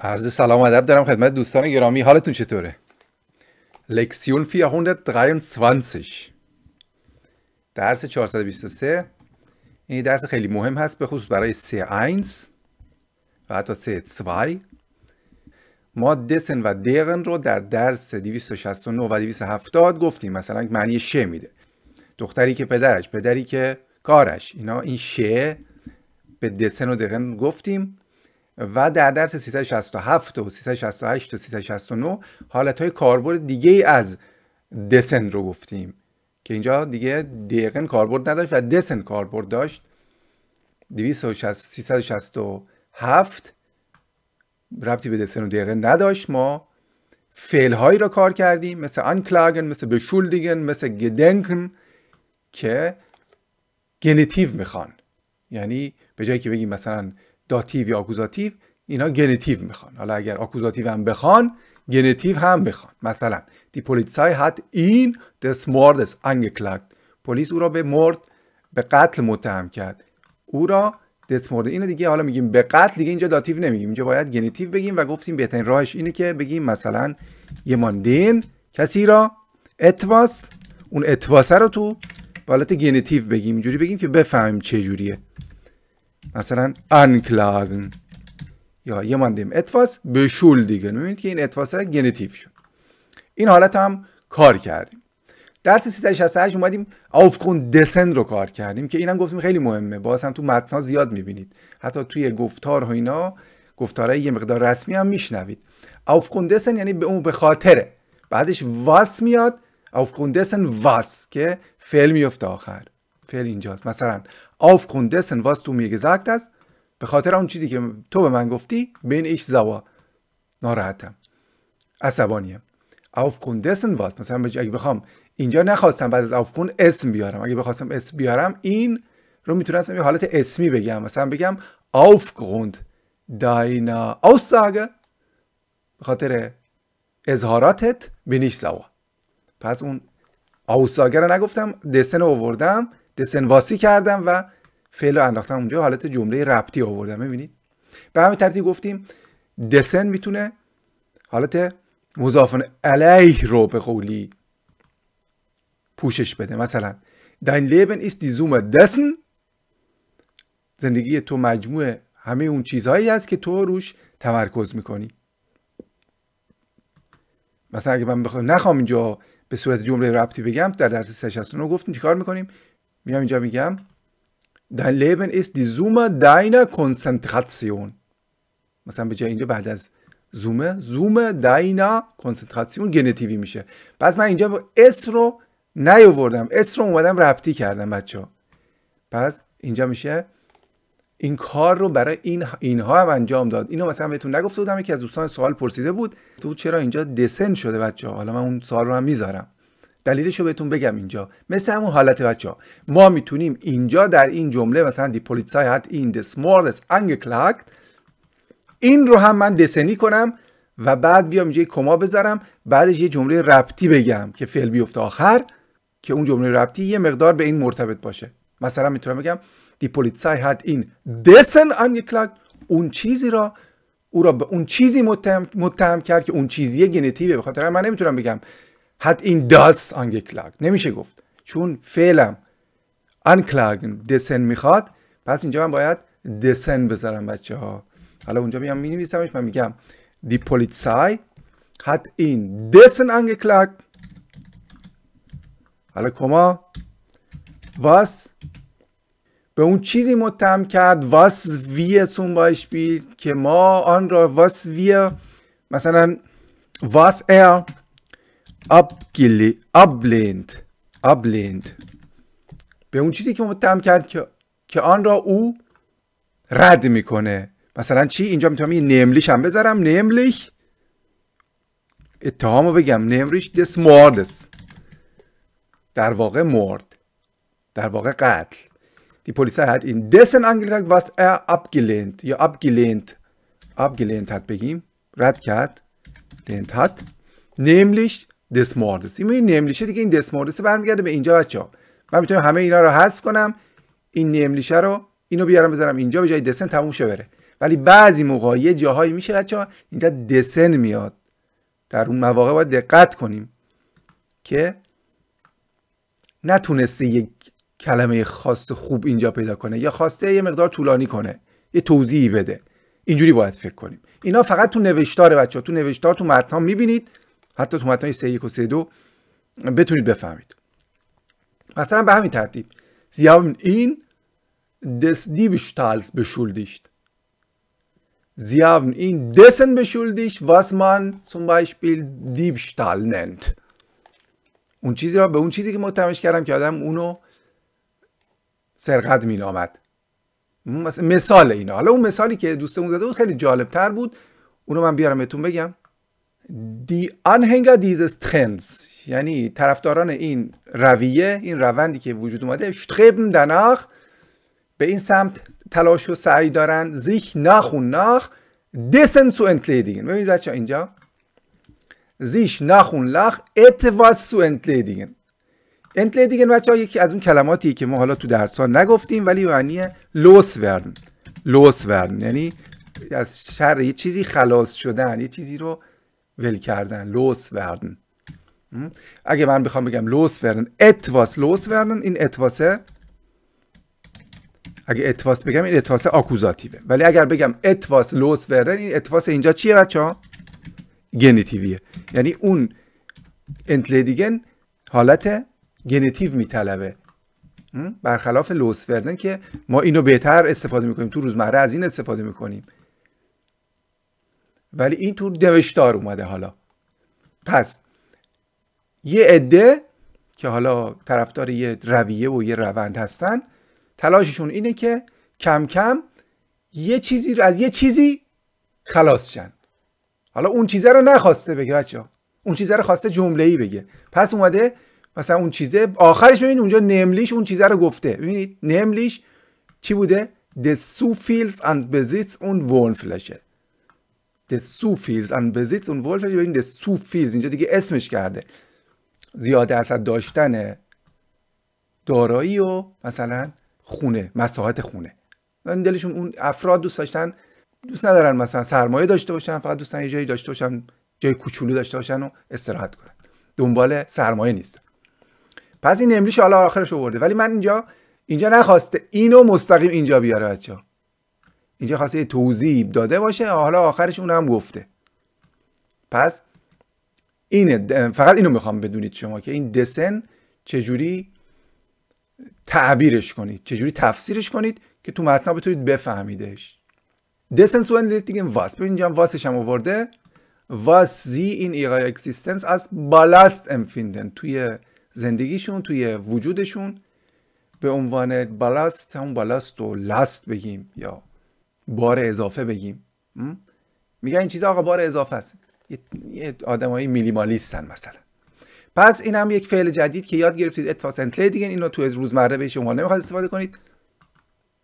عرض سلام و ادب دارم خدمت دوستان گرامی حالتون چطوره لکسیون 423 درس 423 این درس خیلی مهم هست به خصوص برای سه 1 و حتی سه 2 ما دسن و دقن رو در درس 269 و 270 گفتیم مثلا معنی شه میده دختری که پدرش پدری که کارش اینا این شه به دسن و دقن گفتیم و در درس 367 و 368 و 369 های کاربرد دیگه از دسن رو گفتیم که اینجا دیگه دقیقن کاربرد نداشت و دسن کاربرد داشت 267 ربطی به دسن و دقیقه نداشت ما فعل هایی رو کار کردیم مثل انکلاگن مثل بشولدیگن مثل گدنکن که گنیتیو میخوان یعنی به جایی که بگیم مثلا داتیو یا آکوزاتیو اینا گنتیو میخوان حالا اگر آکوزاتیو هم بخوان گنتیو هم بخوان مثلا دی پلیسای هات این دس موردس انگکلاگت پلیس او را به مرد به قتل متهم کرد او را دس مورد اینو دیگه حالا میگیم به قتل دیگه اینجا داتیو نمیگیم اینجا باید گنتیو بگیم و گفتیم بهترین راهش اینه که بگیم مثلا یماندین کسی را اتواس اون اتواسه رو تو حالت بگیم اینجوری بگیم که بفهمیم چه جوریه مثلا anklagen یا jemandem بشول دیگه میبینید که این etwas گنتیو شد این حالت هم کار کردیم درس 368 اومدیم آفکون دسن رو کار کردیم که اینم گفتیم خیلی مهمه باز هم تو متنا زیاد میبینید حتی توی گفتار و اینا گفتاره یه مقدار رسمی هم میشنوید آفکون دسن یعنی به اون به خاطره بعدش واس میاد آفکون دسن واس که فعل میفته آخر فعل اینجاست مثلا aufgrund dessen, was du mir gesagt hast به خاطر اون چیزی که تو به من گفتی بین ایش زوا ناراحتم عصبانیم aufgrund dessen was مثلا اگه بخوام اینجا نخواستم بعد از aufgrund اسم بیارم اگه بخواستم اسم بیارم این رو میتونستم یه حالت اسمی بگم مثلا بگم aufgrund deiner Aussage به خاطر اظهاراتت بین ایش زوا پس اون اوساگه رو نگفتم دسن رو آوردم دسن واسی کردم و فعل رو انداختم اونجا حالت جمله ربطی آوردم ببینید به همین ترتیب گفتیم دسن میتونه حالت مضافن علیه رو به قولی پوشش بده مثلا دین لیبن ایست دسن زندگی تو مجموع همه اون چیزهایی است که تو روش تمرکز میکنی مثلا اگه من بخوام نخوام اینجا به صورت جمله ربطی بگم در درس 369 گفتیم چیکار میکنیم میام اینجا میگم dein Leben ist die Summe deiner مثلا به جای اینجا بعد از زومه زوم داینا کنسنتراسیون گنتیوی میشه پس من اینجا اس رو نیاوردم اس رو اومدم ربطی کردم بچه پس اینجا میشه این کار رو برای این اینها هم انجام داد اینو مثلا بهتون نگفته بودم که از دوستان سوال پرسیده بود تو چرا اینجا دسن شده بچه حالا من اون سوال رو هم میذارم دلیلش رو بهتون بگم اینجا مثل همون حالت بچه ها ما میتونیم اینجا در این جمله مثلا دی هات این دس این رو هم من دسنی کنم و بعد بیام اینجا کما بذارم بعدش یه جمله ربطی بگم که فعل بیفته آخر که اون جمله ربطی یه مقدار به این مرتبط باشه مثلا میتونم بگم دی هات این دسن اون چیزی را او را به اون چیزی متهم, کرد که اون چیزی گنتیوه به خاطر من نمیتونم بگم hat ihn das angeklagt نمیشه گفت چون فعلم انکلاگن دسن میخواد پس اینجا من باید دسن بذارم بچه ها حالا اونجا میام می نویسمش من میگم دی پولیتسای hat ihn dessen angeklagt حالا کما واس به اون چیزی متهم کرد واس wir zum Beispiel که ما آن را واس وی مثلا واس er ابگلی ابلند ابلند به اون چیزی که متهم کرد که که آن را او رد میکنه مثلا چی اینجا میتونم یه نملیش هم بذارم نملیش اتهامو بگم نمریش دس موردس در واقع مرد در واقع قتل دی هات این این dessen angeklagt, was er abgelehnt, یا abgelehnt, abgelehnt هات بگیم رد کرد. هات. دسماردس این نیملیشه دیگه این دسماردس برمیگرده به اینجا بچه ها من میتونم همه اینا رو حذف کنم این نیملیشه رو اینو بیارم بذارم اینجا به جای دسن تموم شه بره ولی بعضی موقع یه جاهایی میشه بچه ها اینجا دسن میاد در اون مواقع باید دقت کنیم که نتونسته یک کلمه خاص خوب اینجا پیدا کنه یا خواسته یه مقدار طولانی کنه یه توضیحی بده اینجوری باید فکر کنیم اینا فقط تو نوشتار بچه ها. تو نوشتار تو متن میبینید حتی تو متنای سه و سه دو بتونید بفهمید مثلا به همین ترتیب زیابن این ihn بشولدیشت Diebstahls این Sie بشولدیشت واسمان dessen beschuldigt, was Beispiel اون چیزی را به اون چیزی که متهمش کردم که آدم اونو سرقت نامد مثال اینا حالا اون مثالی که دوستمون زده بود خیلی جالب تر بود اونو من بیارم بهتون بگم دی آنهنگا دیزس ترنز یعنی طرفداران این رویه این روندی که وجود اومده شتربن دناخ به این سمت تلاش و سعی دارن زیک ناخ و ناخ دسن سو انتلیدین ببینید بچه اینجا زیش ناخون لخ اتواز سو انتلیدین انتلیدین بچه ها یکی از اون کلماتی که ما حالا تو درس ها نگفتیم ولی معنی لوس ورن لوس ورن یعنی از شر یه چیزی خلاص شدن یه چیزی رو ول کردن لوس وردن. اگه من بخوام بگم لوس وردن، اتواس لوس وردن، این اتواسه اگه اتواس بگم این اتواس آکوزاتیوه ولی اگر بگم اتواس لوس وردن این اتواس اینجا چیه بچه ها؟ گنیتیویه یعنی اون انتلیدیگن حالت گنیتیو میطلبه برخلاف لوس وردن که ما اینو بهتر استفاده میکنیم تو روزمره از این استفاده میکنیم ولی این تو نوشتار اومده حالا پس یه عده که حالا طرفدار یه رویه و یه روند هستن تلاششون اینه که کم کم یه چیزی رو از یه چیزی خلاص شن حالا اون چیزه رو نخواسته بگه بچه اون چیزه رو خواسته جمله ای بگه پس اومده مثلا اون چیزه آخرش ببینید اونجا نملیش اون چیزه رو گفته ببینید نملیش چی بوده The Sioux اند and Besitz und فلشه Dessoufields an Besitz und ببین فیلز اینجا دیگه اسمش کرده زیاده از داشتن دارایی و مثلا خونه مساحت خونه دلشون اون افراد دوست داشتن دوست ندارن مثلا سرمایه داشته باشن فقط دوستن یه جایی داشته باشن جای کوچولو داشته باشن و استراحت کنن دنبال سرمایه نیستن پس این امریش حالا آخرش آورده ولی من اینجا اینجا نخواسته اینو مستقیم اینجا بیاره بچه‌ها اینجا خواسته توضیح داده باشه حالا آخرش اون هم گفته پس اینه فقط اینو میخوام بدونید شما که این دسن چجوری تعبیرش کنید چجوری تفسیرش کنید که تو متن بتونید بفهمیدش دسن اند دیگه واس ببین اینجا واسش هم آورده واس زی این ایرا اکزیستنس از بالاست امفیندن توی زندگیشون توی وجودشون به عنوان بالاست هم بالاست و لاست بگیم یا بار اضافه بگیم میگن این چیز آقا بار اضافه است یه آدمایی میلیمالیستن مثلا پس این هم یک فعل جدید که یاد گرفتید اتفاق انتله دیگه اینو توی روزمره به شما نمیخواد استفاده کنید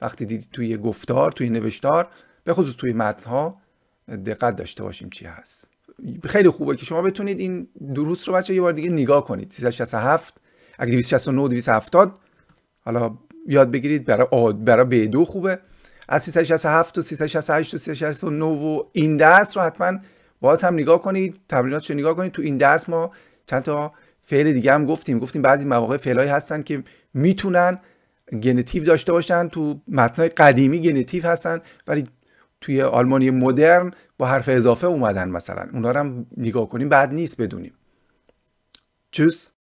وقتی دیدید توی گفتار توی نوشتار به خصوص توی ها دقت داشته باشیم چی هست خیلی خوبه که شما بتونید این دروس رو بچه یه بار دیگه نگاه کنید 367 اگه 269 270 حالا یاد بگیرید برای برای بدو خوبه از 367 تا 368 و 369 و این درس رو حتما باز هم نگاه کنید تمریناتش رو نگاه کنید تو این درس ما چند تا فعل دیگه هم گفتیم گفتیم بعضی مواقع فعلایی هستن که میتونن گنتیو داشته باشن تو متنای قدیمی گنتیو هستن ولی توی آلمانی مدرن با حرف اضافه اومدن مثلا اونا رو هم نگاه کنیم بعد نیست بدونیم چوس.